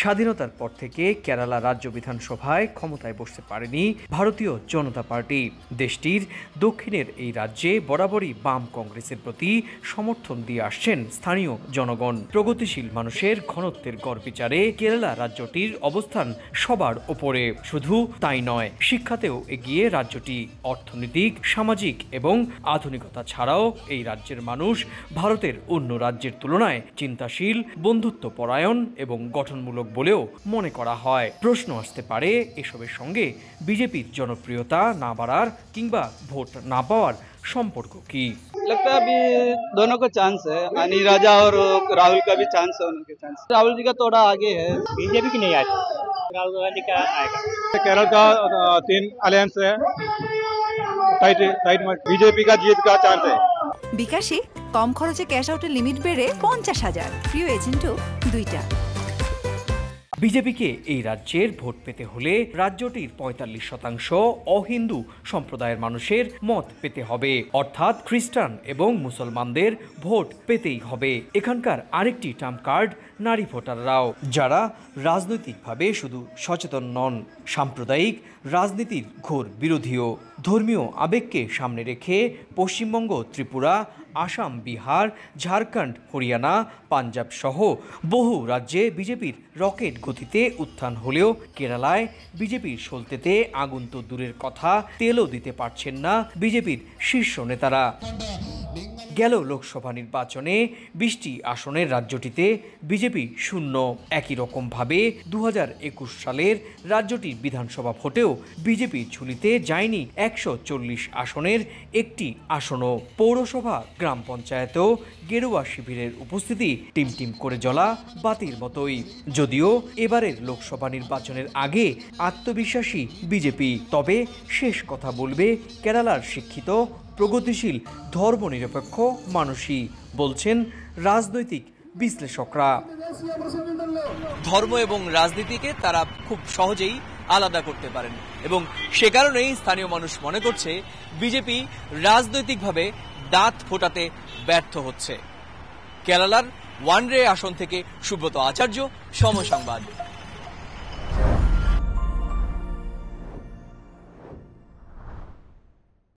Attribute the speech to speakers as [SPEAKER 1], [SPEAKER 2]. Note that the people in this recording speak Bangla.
[SPEAKER 1] স্বাধীনতার পর থেকে কেরালা রাজ্য বিধানসভায় ক্ষমতায় বসতে পারেনি ভারতীয় জনতা পার্টি দেশটির দক্ষিণের এই রাজ্যে বরাবরই বাম কংগ্রেসের প্রতি সমর্থন দিয়ে আসছেন স্থানীয় জনগণ প্রগতিশীল মানুষের ঘনত্বের গড় বিচারে কেরালা রাজ্যটির অবস্থান সবার ওপরে শুধু তাই নয় শিক্ষাতেও এগিয়ে রাজ্যটি অর্থনৈতিক সামাজিক এবং আধুনিকতা ছাড়াও এই রাজ্যের মানুষ ভারতের অন্য রাজ্যের তুলনায় চিন্তাশীল বন্ধুত্বপরায়ণ এবং গঠনমূলক বলেও মনে করা হয় প্রশ্ন আসতে পারে এসবের সঙ্গে বিজেপির জনপ্রিয়তা না বাড়ার কিংবা ভোট না পাওয়ার সম্পর্ক কি
[SPEAKER 2] বিকাশে কম খরচে ক্যাশ আউটের লিমিট বেড়ে পঞ্চাশ হাজার প্রিয় এজেন্টও দুইটা
[SPEAKER 1] বিজেপিকে এই রাজ্যের ভোট পেতে হলে রাজ্যটির পঁয়তাল্লিশ শতাংশ অহিন্দু সম্প্রদায়ের মানুষের মত পেতে হবে অর্থাৎ খ্রিস্টান এবং মুসলমানদের ভোট পেতেই হবে এখানকার আরেকটি টার্ম কার্ড নারী ভোটাররাও যারা রাজনৈতিকভাবে শুধু সচেতন নন সাম্প্রদায়িক রাজনীতির ঘোর বিরোধীও ধর্মীয় আবেগকে সামনে রেখে পশ্চিমবঙ্গ ত্রিপুরা আসাম বিহার ঝাড়খণ্ড হরিয়ানা পাঞ্জাব সহ বহু রাজ্যে বিজেপির রকেট গতিতে উত্থান হলেও কেরালায় বিজেপির সলতেতে আগুন তো দূরের কথা তেলও দিতে পারছেন না বিজেপির শীর্ষ নেতারা গেল লোকসভা নির্বাচনে বিশটি আসনের রাজ্যটিতে বিজেপি শূন্য একই রকমভাবে দু সালের রাজ্যটির বিধানসভা ভোটেও বিজেপি ঝুলিতে যায়নি একশো আসনের একটি আসনও পৌরসভা গ্রাম পঞ্চায়েতেও গেরুয়া শিবিরের উপস্থিতি টিমটিম করে জ্বলা বাতির মতোই যদিও এবারের লোকসভা নির্বাচনের আগে আত্মবিশ্বাসী বিজেপি তবে শেষ কথা বলবে কেরালার শিক্ষিত প্রগতিশীল ধর্মনিরপেক্ষ মানুষই বলছেন রাজনৈতিক বিশ্লেষকরা ধর্ম এবং রাজনীতিকে
[SPEAKER 2] তারা খুব সহজেই আলাদা করতে পারেন এবং সে কারণেই স্থানীয় মানুষ মনে করছে বিজেপি রাজনৈতিকভাবে দাঁত ফোটাতে ব্যর্থ হচ্ছে কেরালার ওয়ানডে আসন থেকে সুব্রত আচার্য সমসংবাদ